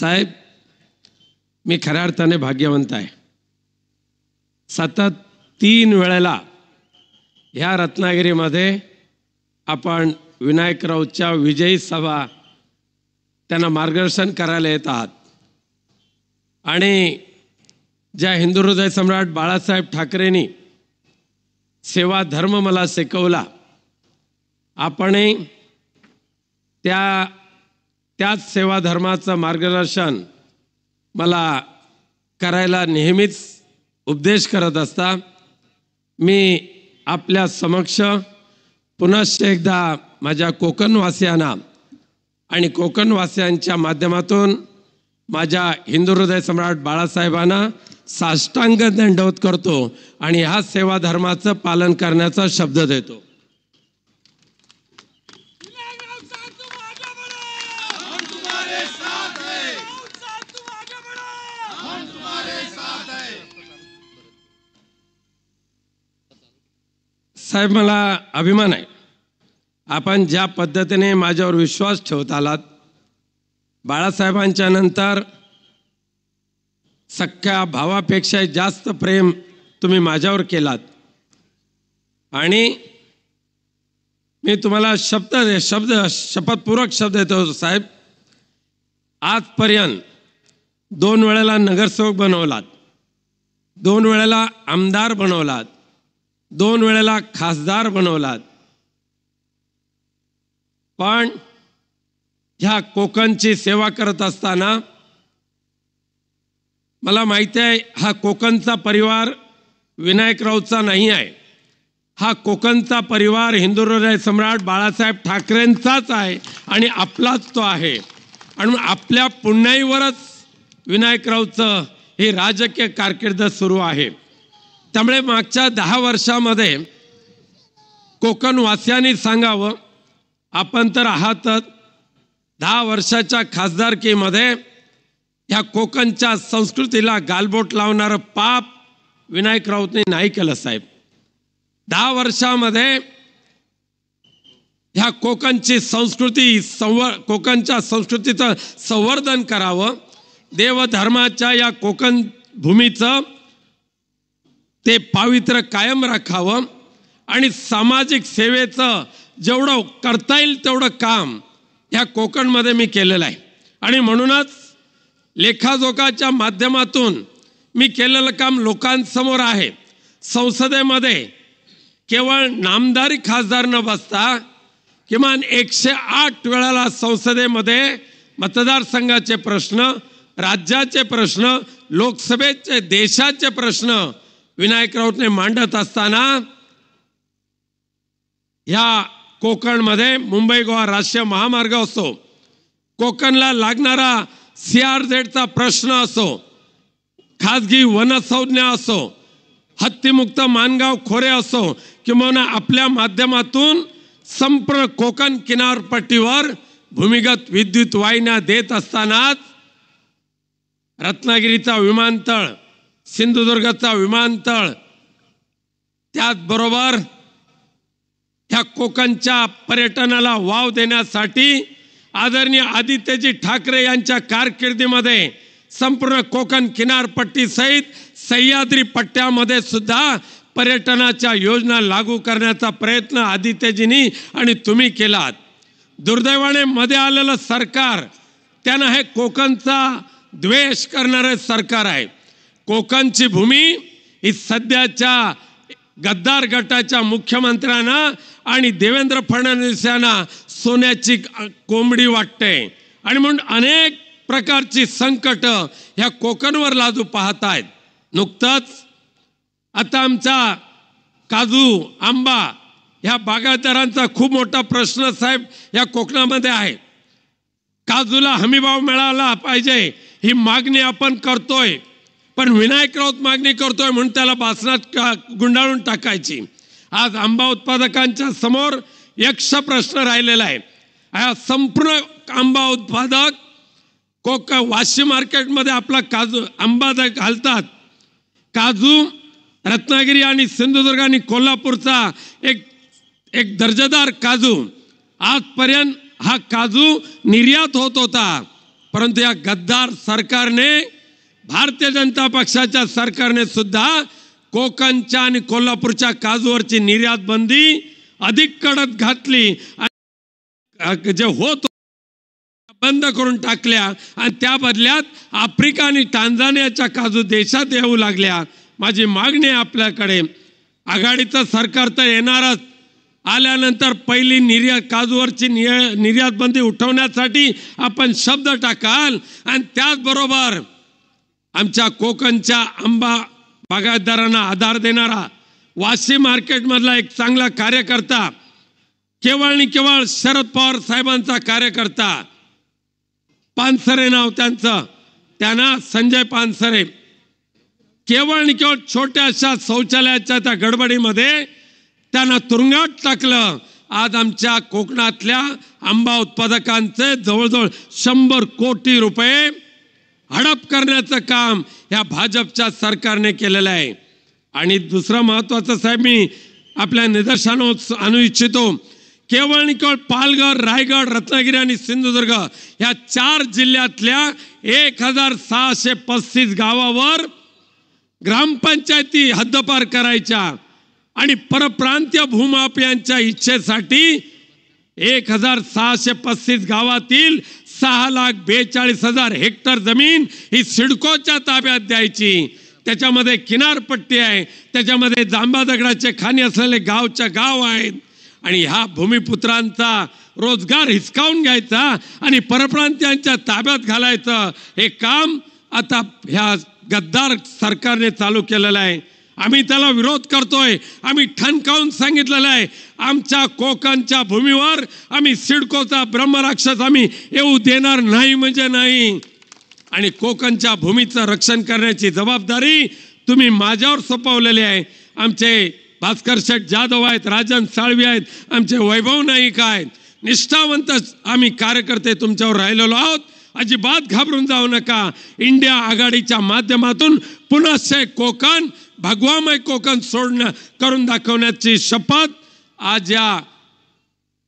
साहेब मी खऱ्या अर्थाने भाग्यवंत आहे सतत तीन वेळेला ह्या रत्नागिरीमध्ये आपण विनायकरावच्या विजयी सभा त्यांना मार्गदर्शन करायला येत आहात आणि ज्या हिंदू हृदय सम्राट बाळासाहेब ठाकरेंनी सेवा धर्म मला शिकवला आपण त्या त्याच सेवा धर्माचं मार्गदर्शन मला करायला नेहमीच उपदेश करत असता मी आपल्या समक्ष पुनश्च एकदा माझ्या कोकणवासियांना आणि कोकणवासियांच्या माध्यमातून माझ्या हिंदू हृदय सम्राट बाळासाहेबांना साष्टांग दंडवत करतो आणि ह्या सेवा धर्माचं पालन करण्याचा शब्द देतो साहेब मला अभिमान आहे आपण ज्या पद्धतीने माझ्यावर विश्वास ठेवत आलात बाळासाहेबांच्या नंतर सख्या भावापेक्षा जास्त प्रेम तुम्ही माझ्यावर केलात आणि मी तुम्हाला शब्द शब्द शपथपूर्वक शब्द देतो साहेब आजपर्यंत दोन वेळेला नगरसेवक बनवलात दोन वेळेला आमदार बनवलात दोन वेळेला खासदार बनवलात पण ह्या कोकणची सेवा करत असताना मला माहिती आहे हा कोकणचा परिवार विनायकरावचा नाही आहे हा कोकणचा परिवार हिंदुराय सम्राट बाळासाहेब ठाकरेंचाच आहे आणि आपलाच तो आहे आणि आपल्या पुण्याईवरच विनायकरावचं हे राजकीय कारकीर्द सुरू आहे त्यामुळे मागच्या दहा वर्षामध्ये कोकणवासियांनी सांगावं आपण तर आहातच दहा वर्षाच्या खासदारकीमध्ये ह्या कोकणच्या संस्कृतीला गालबोट लावणारं पाप विनायक राऊतने नाही केलं साहेब दहा वर्षामध्ये ह्या कोकणची संस्कृती संवर कोकणच्या संस्कृतीचं संवर्धन करावं देवधर्माच्या या कोकण भूमीचं ते पावित्र कायम राखावं आणि सामाजिक सेवेचं जेवढं करता येईल तेवढं काम या कोकणमध्ये मी केलेलं आहे आणि म्हणूनच लेखाजोखाच्या माध्यमातून मी केलेलं काम लोकांसमोर आहे संसदेमध्ये केवळ नामदारी खासदार न बसता किमान एकशे आठ वेळाला संसदेमध्ये मतदारसंघाचे प्रश्न राज्याचे प्रश्न लोकसभेचे देशाचे प्रश्न विनायक राऊतने मांडत असताना कोकण कोकणमध्ये मुंबई गोवा राष्ट्रीय महामार्ग असो कोकणला लागणारा सीआरझेडचा प्रश्न असो खाजगी वनसंज्ञा असो हत्तीमुक्त मानगाव खोरे असो किंवा आपल्या माध्यमातून संपूर्ण कोकण किनारपट्टीवर भूमिगत विद्युत वाहिन्या देत असतानाच रत्नागिरीचा विमानतळ सिंधुदुर्गचा विमानतळ त्याचबरोबर ह्या कोकणच्या पर्यटनाला वाव देण्यासाठी आदरणीय आदित्यजी ठाकरे यांच्या कारकिर्दीमध्ये संपूर्ण कोकण किनारपट्टी सहित सह्याद्री पट्ट्यामध्ये सुद्धा पर्यटनाच्या योजना लागू करण्याचा प्रयत्न आदित्यजींनी आणि तुम्ही केलात दुर्दैवाने मध्ये आलेलं सरकार त्यांना हे कोकणचा द्वेष करणारे सरकार आहे कोकणची भूमी ही सध्याच्या गद्दार गटाच्या मुख्यमंत्र्यांना आणि देवेंद्र फडणवीस यांना सोन्याची कोंबडी वाटते आणि म्हणून अनेक प्रकारची संकट ह्या कोकणवर लाजू पाहत आहेत नुकतंच आता आमचा काजू आंबा ह्या बागायतदारांचा खूप मोठा प्रश्न साहेब या कोकणामध्ये आहे काजूला हमीभाव मिळाला पाहिजे ही मागणी आपण करतोय पण विनायक राऊत मागणी करतोय म्हणून त्याला बासनात गुंडाळून टाकायची आज आंबा उत्पादकांच्या समोर यक्ष प्रश्न राहिलेला आहे हा संपूर्ण आंबा उत्पादक कोक वाशी मार्केटमध्ये आपला काजू आंबा घालतात काजू रत्नागिरी आणि सिंधुदुर्ग आणि कोल्हापूरचा एक एक दर्जेदार काजू आजपर्यंत हा काजू निर्यात होत होता परंतु या गद्दार सरकारने भारतीय जनता पक्षाच्या सरकारने सुद्धा कोकणच्या आणि कोल्हापूरच्या काजूवरची निर्यात बंदी अधिक कडक घातली जे होत बंद करून टाकल्या आणि त्या बदल्यात आफ्रिका आणि टांझानियाच्या काजू देशात येऊ लागल्या माझी मागणी आपल्याकडे आघाडीचं सरकार तर येणारच आल्यानंतर पहिली निर्यात काजूवरची निर्यात बंदी उठवण्यासाठी आपण शब्द टाकाल आणि त्याचबरोबर आमच्या कोकणच्या आंबा बागायतदारांना आधार देणारा वाशी मार्केटमधला एक चांगला कार्यकर्ता केवळ आणि केवळ शरद पवार साहेबांचा कार्यकर्ता पानसरे नाव त्यांचं त्यांना संजय पानसरे केवळ आणि केवळ छोट्याशा शौचालयाच्या त्या गडबडीमध्ये त्यांना तुरुंगात टाकलं आज आमच्या कोकणातल्या आंबा उत्पादकांचे जवळजवळ शंभर कोटी रुपये हडप करण्याचं काम ह्या भाजपच्या सरकारने केलेलं आहे आणि दुसरं महत्वाचं साहेब मी आपल्या निदर्शनात आणू इच्छितो केवळ निकळ पालघर रायगड रत्नागिरी आणि सिंधुदुर्ग या चार जिल्ह्यातल्या एक हजार सहाशे पस्तीस गावावर ग्रामपंचायती हद्दपार करायच्या आणि परप्रांतीय भूमाफियांच्या इच्छेसाठी एक हजार सहाशे पस्तीस गावातील सहा लाख बेचाळीस हजार हेक्टर जमीन ही सिडकोच्या ताब्यात द्यायची त्याच्यामध्ये किनारपट्टी आहे त्याच्यामध्ये जांबा दगडाचे खाणी असलेले गावच्या गाव आहेत आणि ह्या भूमिपुत्रांचा रोजगार हिसकावून घ्यायचा आणि परप्रांतीयांच्या ताब्यात घालायचं हे काम आता ह्या गद्दार सरकारने चालू केलेलं आहे आम्ही त्याला विरोध करतोय आम्ही ठणकावून सांगितलेलं आहे आमच्या कोकणच्या भूमीवर आम्ही सिडकोचा ब्रह्मराक्षस आम्ही येऊ देणार नाही म्हणजे नाही आणि कोकणच्या भूमीचं रक्षण करण्याची जबाबदारी तुम्ही माझ्यावर सोपवलेली आहे आमचे भास्कर शेठ जाधव आहेत राजन साळवी आहेत आमचे वैभव नाईक आहेत निष्ठावंत आम्ही कार्यकर्ते तुमच्यावर राहिलेलो आहोत अजिबात घाबरून जाऊ नका इंडिया आघाडीच्या माध्यमातून पुनश्च कोकण भगवामय कोकण सोडणं करून दाखवण्याची शपथ आज या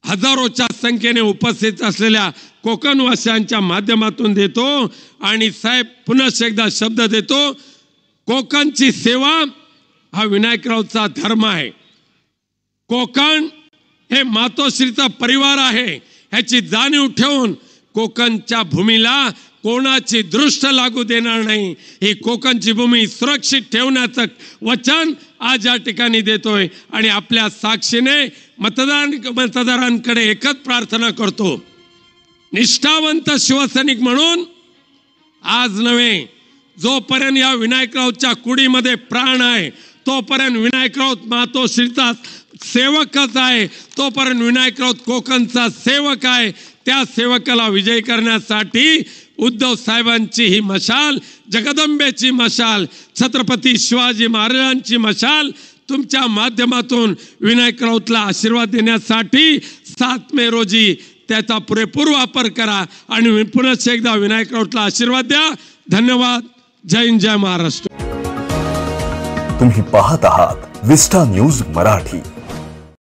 हजारोच्या संख्येने उपस्थित असलेल्या कोकणवासियांच्या माध्यमातून देतो आणि साहेब पुनश एकदा शब्द देतो कोकणची सेवा हा विनायकरावचा धर्म आहे कोकण हे मातोश्रीचा परिवार आहे ह्याची जाणीव ठेवून कोकणच्या भूमीला कोणाची दृष्ट लागू देणार नाही ही कोकणची भूमी सुरक्षित ठेवण्याचं वचन आज या ठिकाणी देतोय आणि आपल्या साक्षीने मतदान मतदारांकडे एकच प्रार्थना करतो निष्ठावंत शिवसैनिक म्हणून आज नव्हे जोपर्यंत या विनायकरावच्या कुडीमध्ये प्राण आहे तोपर्यंत विनायकराव मातो सेवकच आहे तोपर्यंत विनायकराव कोकणचा सेवक आहे त्या सेवकाला विजय करण्यासाठी उद्धव साहेबांची ही मशाल जगदंबेची मशाल छत्रपती शिवाजी महाराजांची मशाल तुमच्या माध्यमातून विनायक राऊतला आशीर्वाद देण्यासाठी सात मे रोजी त्याचा पुरेपूर वापर करा आणि पुन्हा एकदा विनायक राऊतला आशीर्वाद द्या धन्यवाद जय हिंद जय महाराष्ट्र तुम्ही पाहत आहात विस्टा न्यूज मराठी